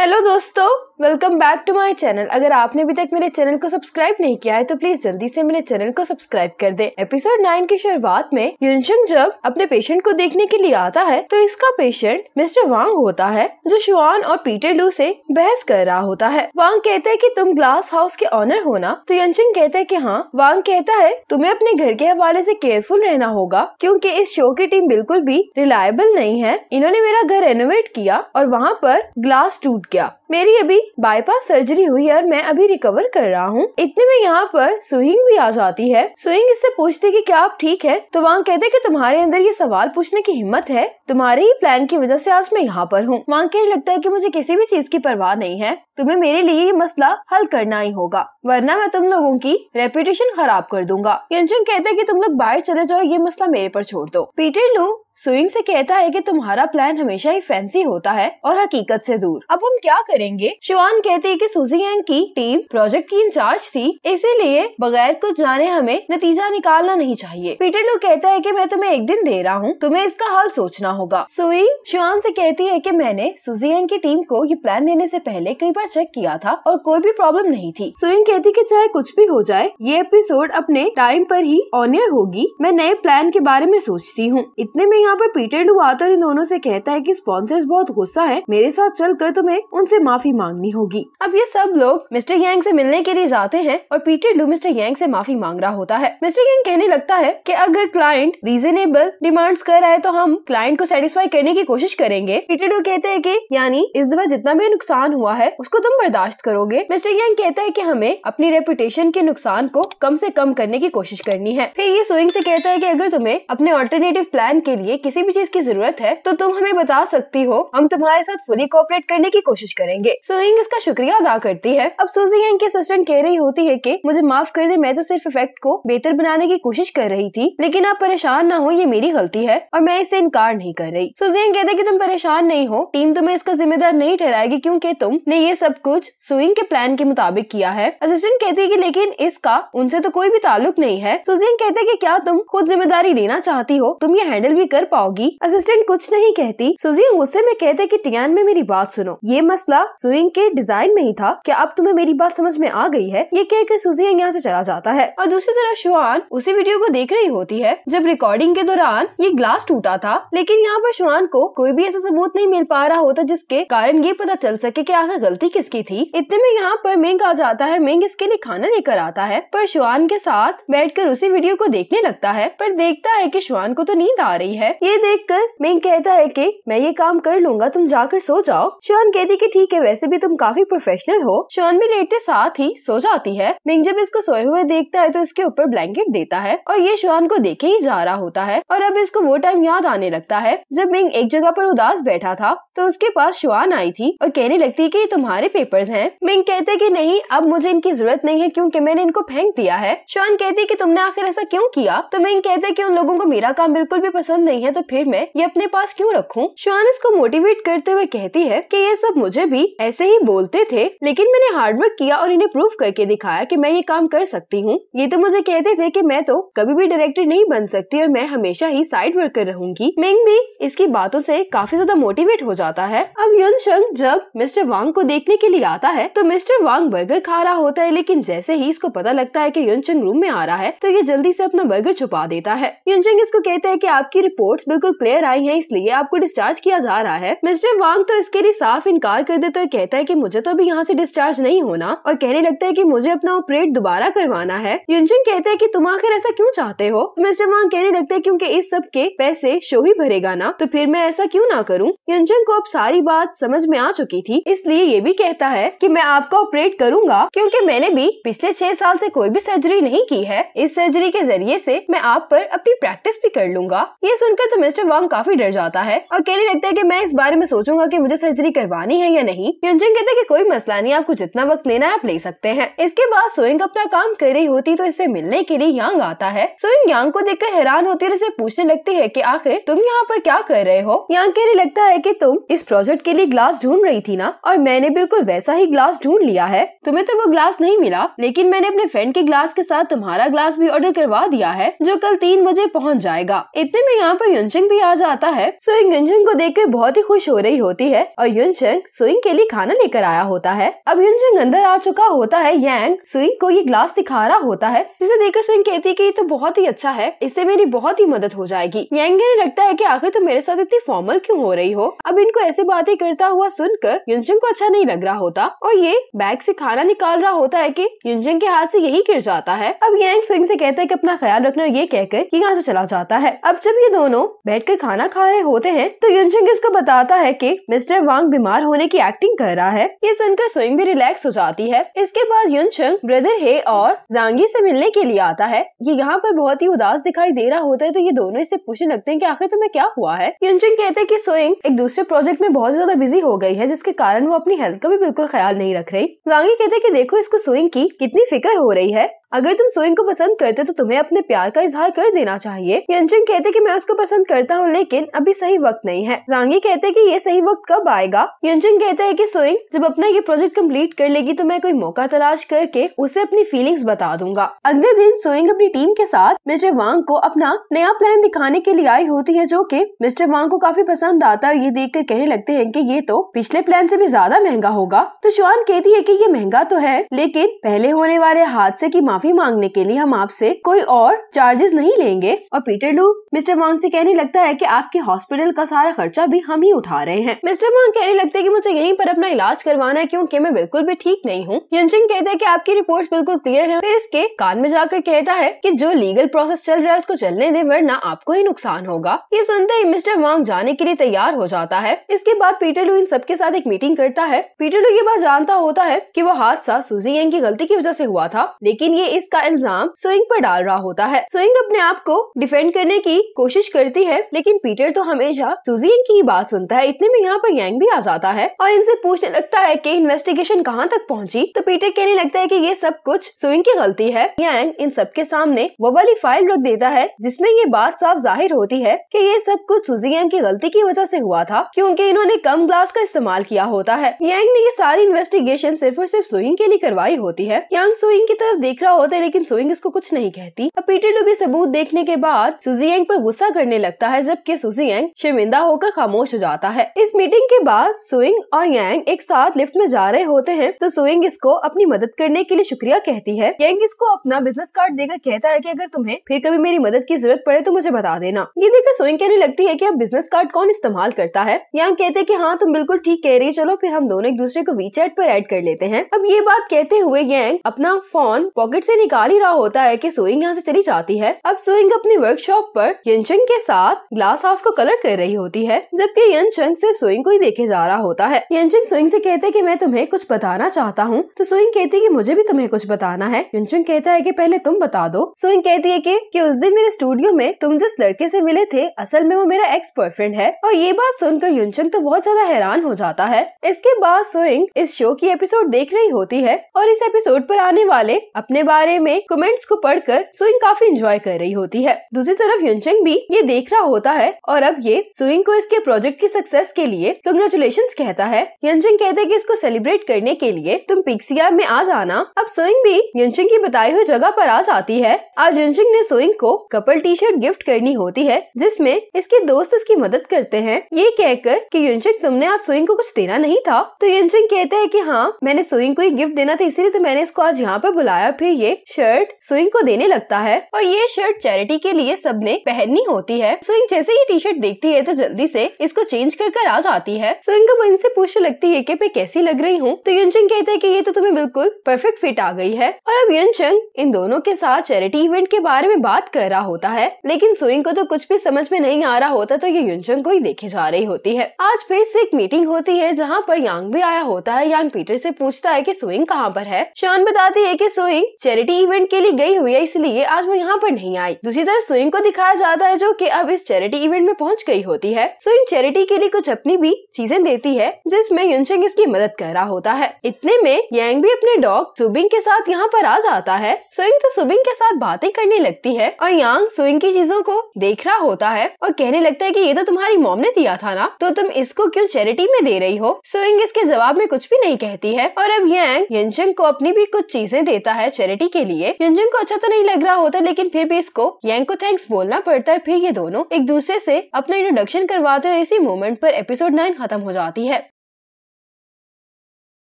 Hello दोस्तों welcome back to my channel अगर आपने अभी तक मेरे चैनल को सब्सक्राइब नहीं किया है तो प्लीज जल्दी से मेरे चैनल को सब्सक्राइब कर दें एपिसोड नाइन की शुरुआत में युनशंग जब अपने पेशेंट को देखने के लिए आता है तो इसका पेशेंट मिस्टर वांग होता है जो शुआन और पीटर लू से बहस कर रहा होता है वांग कहता है की तुम ग्लास हाउस के ऑनर होना तो युनशंग कहता है की हाँ वांग कहता है तुम्हें अपने घर के हवाले ऐसी केयरफुल रहना होगा क्यूँकी इस शो की टीम बिल्कुल भी रिलायबल नहीं है इन्होंने मेरा घर रेनोवेट किया और वहाँ पर ग्लास टूट गया मेरी अभी बाईपास सर्जरी हुई है और मैं अभी रिकवर कर रहा हूँ इतने में यहाँ पर सुहिंग भी आ जाती है सुहिंग इससे पूछती कि क्या आप ठीक है तो वहाँ कहते हैं कि तुम्हारे अंदर ये सवाल पूछने की हिम्मत है तुम्हारे ही प्लान की वजह से आज मैं यहाँ पर हूँ वहाँ कहने लगता है की मुझे किसी भी चीज की परवाह नहीं है तुम्हें मेरे लिए ये मसला हल करना ही होगा वरना मैं तुम लोगों की रेपुटेशन खराब कर दूंगा कहते हैं की तुम लोग बाहर चले जाओ ये मसला मेरे पर छोड़ दो पीटर लू सुइंग से कहता है कि तुम्हारा प्लान हमेशा ही फैंसी होता है और हकीकत से दूर अब हम क्या करेंगे शिवान कहती है कि सुजी एंग की टीम प्रोजेक्ट की इंचार्ज थी इसीलिए बगैर कुछ जाने हमें नतीजा निकालना नहीं चाहिए पीटर लू कहता है कि मैं तुम्हें एक दिन दे रहा हूँ तुम्हें इसका हल सोचना होगा सुई शिवान से कहती है की मैंने सुजी एंग की टीम को ये प्लान देने से पहले कई बार चेक किया था और कोई भी प्रॉब्लम नहीं थी सुइंग कहती की चाहे कुछ भी हो जाए ये एपिसोड अपने टाइम पर ही ऑनियर होगी मैं नए प्लान के बारे में सोचती हूँ इतने में यहाँ पर पीटर डू आकर इन दोनों से कहता है कि स्पॉन्सर्स बहुत गुस्सा है मेरे साथ चल कर तुम्हें उनसे माफी मांगनी होगी अब ये सब लोग मिस्टर यांग से मिलने के लिए जाते हैं और पीटर डू मिस्टर यांग से माफी मांग रहा होता है मिस्टर यांग कहने लगता है कि अगर क्लाइंट रीजनेबल डिमांड्स कर रहा है तो हम क्लाइंट को सेटिस्फाई करने की कोशिश करेंगे पीटर डू कहते हैं की यानी इस दफा जितना भी नुकसान हुआ है उसको तुम बर्दाश्त करोगे मिस्टर यांग कहता है की हमें अपनी रेपुटेशन के नुकसान को कम ऐसी कम करने की कोशिश करनी है फिर ये सोइंग से कहता है कि अगर तुम्हें अपने ऑल्टरनेटिव प्लान के लिए किसी भी चीज की जरूरत है तो तुम हमें बता सकती हो हम तुम्हारे साथ फुली कोऑपरेट करने की कोशिश करेंगे सुइंग इसका शुक्रिया अदा करती है अब सूजी यंग की असिस्टेंट कह रही होती है की मुझे माफ कर दे मैं तो सिर्फ इफेक्ट को बेहतर बनाने की कोशिश कर रही थी लेकिन आप परेशान न हो ये मेरी गलती है और मैं इससे इनकार नहीं कर रही सुजीन कहते की तुम परेशान नहीं हो टीम तुम्हें इसका जिम्मेदार नहीं ठहराएगी तुम तुमने ये सब कुछ सुइंग के प्लान के मुताबिक किया है असिस्टेंट कहती है की लेकिन इसका उनसे तो कोई भी ताल्लुक नहीं है सुजीन कहते कि क्या तुम खुद जिम्मेदारी लेना चाहती हो तुम ये हैंडल भी कर कर पाओगी असिस्टेंट कुछ नहीं कहती सुजी गुस्से में कहते की टियान में मेरी बात सुनो ये मसला सुइंग के डिजाइन में ही था क्या अब तुम्हें मेरी बात समझ में आ गई है ये कहकर सुजी यहाँ ऐसी चला जाता है और दूसरी तरफ शुआन उसी वीडियो को देख रही होती है जब रिकॉर्डिंग के दौरान ये ग्लास टूटा था लेकिन यहाँ पर शुआन को कोई भी ऐसा सबूत नहीं मिल पा रहा होता जिसके कारण ये पता चल सके की आखिर गलती किसकी थी इतने में यहाँ पर मेंग आ जाता है मेंग इसके लिए खाना लेकर आता है पर शुआन के साथ बैठकर उसी वीडियो को देखने लगता है पर देखता है कि शुआन को तो नींद आ रही है है ये देख कर मिंग कहता है की मैं ये काम कर लूंगा तुम जाकर सो जाओ शॉन कहती की ठीक है वैसे भी तुम काफी प्रोफेशनल हो शॉन भी लेटते साथ ही सो जाती है मिंग जब इसको सोए हुए देखता है तो इसके ऊपर ब्लैंकेट देता है और ये शॉन को देखे ही जा रहा होता है और अब इसको वो टाइम याद आने लगता है जब मिंग एक जगह पर उदास बैठा था तो उसके पास शुआन आई थी और कहने लगती है कि ये तुम्हारे पेपर्स हैं मिंग कहते कि नहीं अब मुझे इनकी जरूरत नहीं है क्योंकि मैंने इनको फेंक दिया है शुआन कहती कि तुमने आखिर ऐसा क्यों किया तो मिंग कहते कि उन लोगों को मेरा काम बिल्कुल भी पसंद नहीं नहीं है तो फिर मैं ये अपने पास क्यों रखूं? श्वान इसको मोटिवेट करते हुए कहती है कि ये सब मुझे भी ऐसे ही बोलते थे लेकिन मैंने हार्डवर्क किया और इन्हें प्रूव करके दिखाया कि मैं ये काम कर सकती हूँ ये तो मुझे कहते थे कि मैं तो कभी भी डायरेक्टर नहीं बन सकती और मैं हमेशा ही साइड वर्कर रहूंगी मिंग भी इसकी बातों से काफी ज्यादा मोटिवेट हो जाता है अब युन शंग जब मिस्टर वांग को देखने के लिए आता है तो मिस्टर वांग बर्गर खा रहा होता है लेकिन जैसे ही इसको पता लगता है की युन शंग रूम में आ रहा है तो ये जल्दी से अपना बर्गर छुपा देता है युन शंग इसको कहते हैं की आपकी रिपोर्ट रिपोर्ट्स बिल्कुल क्लियर आई हैं इसलिए आपको डिस्चार्ज किया जा रहा है मिस्टर वांग तो इसके लिए साफ इनकार कर देता है कहता है की मुझे तो अभी यहाँ ऐसी डिस्चार्ज नहीं होना और कहने लगता है की मुझे अपना ऑपरेट दोबारा करवाना है युनजुन कहता है की तुम आखिर ऐसा क्यूँ चाहते हो मिस्टर वांग कहने लगता है क्योंकि इस सब के पैसे शो ही भरेगा ना तो फिर मैं ऐसा क्यूँ ना करूँ युनजुन को अब सारी बात समझ में आ चुकी थी इसलिए ये भी कहता है की मैं आपका ऑपरेट करूंगा क्यूँकी मैंने भी पिछले छह साल ऐसी कोई भी सर्जरी नहीं की है इस सर्जरी के जरिए ऐसी मैं आप आरोप अपनी प्रैक्टिस भी कर लूंगा ये सुनकर सुनकर तो मिस्टर वांग काफी डर जाता है और केरी लगता है की मैं इस बारे में सोचूंगा की मुझे सर्जरी करवानी है या नहीं युजिंग कहते की कोई मसला नहीं आपको जितना वक्त लेना है आप ले सकते हैं इसके बाद सोइंग अपना काम कर रही होती तो इससे मिलने के लिए यांग आता है सोइंग यांग को देखकर हैरान होती और इसे पूछने लगती है की आखिर तुम यहाँ पर क्या कर रहे हो यांग केरी लगता है की तुम इस प्रोजेक्ट के लिए ग्लास ढूंढ रही थी ना और मैंने बिल्कुल वैसा ही ग्लास ढूंढ लिया है तुम्हें तो वो ग्लास नहीं मिला लेकिन मैंने अपने फ्रेंड के ग्लास के साथ तुम्हारा ग्लास भी ऑर्डर करवा दिया है जो कल तीन बजे पहुँच जाएगा इतने में यहाँ पर युनशेंग भी आ जाता है सुइंग युनशेंग को देख कर बहुत ही खुश हो रही होती है और युनशेंग सुइंग के लिए खाना लेकर आया होता है अब युनशेंग अंदर आ चुका होता है यांग सुइंग को ये ग्लास दिखा रहा होता है जिसे देखकर सुइंग कहती है की ये तो बहुत ही अच्छा है इससे मेरी बहुत ही मदद हो जाएगी यांग लगता है की आखिर तुम मेरे साथ इतनी फॉर्मल क्यूँ हो रही हो अब इनको ऐसी बातें करता हुआ सुनकर युनशेंग को अच्छा नहीं लग रहा होता और ये बैग ऐसी खाना निकाल रहा होता है की युनशेंग के हाथ ऐसी यही गिर जाता है अब यांग सुइंग से कहता है की अपना ख्याल रखना ये कहकर यहाँ से चला जाता है अब जब ये दोनों दोनों बैठकर खाना खा रहे होते हैं तो युनशंग इसको बताता है कि मिस्टर वांग बीमार होने की एक्टिंग कर रहा है ये सुनकर स्वयं भी रिलैक्स हो जाती है इसके बाद युनशंग ब्रदर हे और जांगी से मिलने के लिए आता है ये यहाँ पर बहुत ही उदास दिखाई दे रहा होता है तो ये दोनों इससे पूछने लगते हैं की आखिर तुम्हें क्या हुआ है युनशंग कहते हैं की स्विंग एक दूसरे प्रोजेक्ट में बहुत ज्यादा बिजी हो गई है जिसके कारण वो अपनी हेल्थ का भी बिल्कुल ख्याल नहीं रख रही जांगी कहते की देखो इसको स्विंग की कितनी फिक्र हो रही है अगर तुम सोइंग को पसंद करते तो तुम्हें अपने प्यार का इजहार कर देना चाहिए यंजन कहते कि मैं उसको पसंद करता हूँ लेकिन अभी सही वक्त नहीं है जांगी कहते कि ये सही वक्त कब आएगा यंजन कहता है कि सोइंग जब अपना ये प्रोजेक्ट कंप्लीट कर लेगी तो मैं कोई मौका तलाश करके उसे अपनी फीलिंग्स बता दूंगा अगले दिन सोइंग अपनी टीम के साथ मिस्टर वांग को अपना नया प्लान दिखाने के लिए आई होती है जो की मिस्टर वांग को काफी पसंद आता है ये देख कर कहने लगते है की ये तो पिछले प्लान ऐसी भी ज्यादा महंगा होगा तो शुआन कहती है की ये महंगा तो है लेकिन पहले होने वाले हादसे की माफी मांगने के लिए हम आपसे कोई और चार्जेस नहीं लेंगे और पीटर लू मिस्टर वांग से कहने लगता है कि आपके हॉस्पिटल का सारा खर्चा भी हम ही उठा रहे हैं मिस्टर वांग कहने लगते है की मुझे यहीं पर अपना इलाज करवाना है क्यूँकी मैं बिल्कुल भी ठीक नहीं हूँ यंजिंग कहते हैं की आपकी रिपोर्ट बिल्कुल क्लियर है फिर इसके कान में जाकर कहता है की जो लीगल प्रोसेस चल रहा है उसको चलने दे वरना आपको ही नुकसान होगा ये सुनते ही मिस्टर वांग जाने के लिए तैयार हो जाता है इसके बाद पीटर लू इन सबके साथ एक मीटिंग करता है पीटर लू ये बात जानता होता है कि वो हादसा सुजी यंग की गलती की वजह से हुआ था लेकिन ये इसका इल्जाम स्विंग पर डाल रहा होता है स्विंग अपने आप को डिफेंड करने की कोशिश करती है लेकिन पीटर तो हमेशा सुजी की ही बात सुनता है इतने में यहाँ पर यंग भी आ जाता है और इनसे पूछने लगता है की इन्वेस्टिगेशन कहाँ तक पहुँची तो पीटर कहने लगता है की ये सब कुछ स्विंग की गलती है यंग इन के सामने वो वाली फाइल रख देता है जिसमे ये बात साफ जाहिर होती है की ये सब कुछ सुजी यंग की गलती की वजह ऐसी हुआ था क्यूँकी इन्होंने कम ग्लास का इस्तेमाल किया होता है यंग ने ये सारी इन्वेस्टिगेशन सिर्फ और सिर्फ सुइंग के लिए करवाई होती है यंग सुइंग की तरफ देख रहा होता है लेकिन सोइंग इसको कुछ नहीं कहती अब पीटर लुबी सबूत देखने के बाद सुजी एंग पर गुस्सा करने लगता है जबकि सुजी एंग शर्मिंदा होकर खामोश हो जाता है इस मीटिंग के बाद सुइंग और यांग एक साथ लिफ्ट में जा रहे होते हैं तो सोइंग इसको अपनी मदद करने के लिए शुक्रिया कहती है यांग इसको अपना बिजनेस कार्ड देकर कहता है की अगर तुम्हें फिर कभी मेरी मदद की जरूरत पड़े तो मुझे बता देना ये देखकर सुइंग कहने लगती है की अब बिजनेस कार्ड कौन इस्तेमाल करता है यांग कहते की हाँ तुम बिल्कुल ठीक कह रही चलो फिर हम दोनों एक दूसरे को वी पर एड कर लेते हैं अब ये बात कहते हुए यांग अपना फोन पॉकेट से निकाल ही रहा होता है कि सोइंग यहाँ से चली जाती है अब सुइंग अपनी वर्कशॉप पर यंचंग के साथ ग्लास हाउस को कलर कर रही होती है जबकि यंचंग से सुइंग को ही देखे जा रहा होता है यंचंग सुइंग से कहते कि मैं तुम्हें कुछ बताना चाहता हूँ तो सुइंग कहती कि मुझे भी तुम्हें कुछ बताना है यंचंग कहता है कि पहले तुम बता दो सुइंग कहती है कि, कि उस दिन मेरे स्टूडियो में तुम जिस लड़के से मिले थे असल में वो मेरा एक्स बॉयफ्रेंड है और ये बात सुनकर युनचंग तो बहुत ज्यादा हैरान हो जाता है इसके बाद सुइंग इस शो की एपिसोड देख रही होती है और इस एपिसोड पर आने वाले अपने बारे बारे में कमेंट्स को पढ़कर सुइंग काफी इंजॉय कर रही होती है दूसरी तरफ युनचंग भी ये देख रहा होता है और अब ये सुइंग को इसके प्रोजेक्ट की सक्सेस के लिए कंग्रेचुलेशन कहता है युनचंग कहते हैं कि इसको सेलिब्रेट करने के लिए तुम पिक्सिया में आ जाना अब सुइंग भी युनचंग की बताई हुई जगह आरोप आ जाती है आज युनचंग ने सुइंग को कपल टी शर्ट गिफ्ट करनी होती है जिसमे इसके दोस्त इसकी मदद करते हैं ये कहकर की युनचंग तुमने आज सुइंग को कुछ देना नहीं था तो युनचंग कहते हैं की हाँ मैंने सुइंग को ही गिफ्ट देना था इसीलिए तो मैंने इसको आज यहाँ पर बुलाया फिर ये शर्ट स्विंग को देने लगता है और ये शर्ट चैरिटी के लिए सबने पहननी होती है स्विंग जैसे ही टी शर्ट देखती है तो जल्दी से इसको चेंज कर कर आ जाती है स्विंग को इनसे पूछने लगती है कि मैं कैसी लग रही हूँ तो यंग कहते हैं कि ये तो तुम्हें बिल्कुल परफेक्ट फिट आ गई है और अब युनचंग इन दोनों के साथ चैरिटी इवेंट के बारे में बात कर रहा होता है लेकिन स्विंग को तो कुछ भी समझ में नहीं आ रहा होता तो ये युनचंग को ही देखे जा रही होती है आज फिर से एक मीटिंग होती है जहाँ पर यांग भी आया होता है यांग पीटर से पूछता है की स्विंग कहाँ पर है शान बताती है की स्विंग चैरिटी इवेंट के लिए गई हुई है इसलिए आज वो यहाँ पर नहीं आई दूसरी तरफ सुइन को दिखाया जाता है जो की अब इस चैरिटी इवेंट में पहुँच गई होती है स्विंग चैरिटी के लिए कुछ अपनी भी चीजें देती है जिसमे युनशेंग इसकी मदद कर रहा होता है इतने में यांग भी अपने डॉग सुबिंग के साथ यहाँ पर आ जाता है सुइंग तो सुबिंग के साथ बातें करने लगती है और यांग सुइंग की चीजों को देख रहा होता है और कहने लगता है की ये तो तुम्हारी मॉम ने दिया था ना तो तुम इसको क्यों चैरिटी में दे रही हो सुइंग इसके जवाब में कुछ भी नहीं कहती है और अब यांग यंशंग को अपनी भी कुछ चीजें देता है चैरिटी पार्टी के लिए युजुन को अच्छा तो नहीं लग रहा होता लेकिन फिर भी इसको यंग को थैंक्स बोलना पड़ता है फिर ये दोनों एक दूसरे से अपना इंट्रोडक्शन करवाते हैं इसी मोमेंट पर एपिसोड नाइन खत्म हो जाती है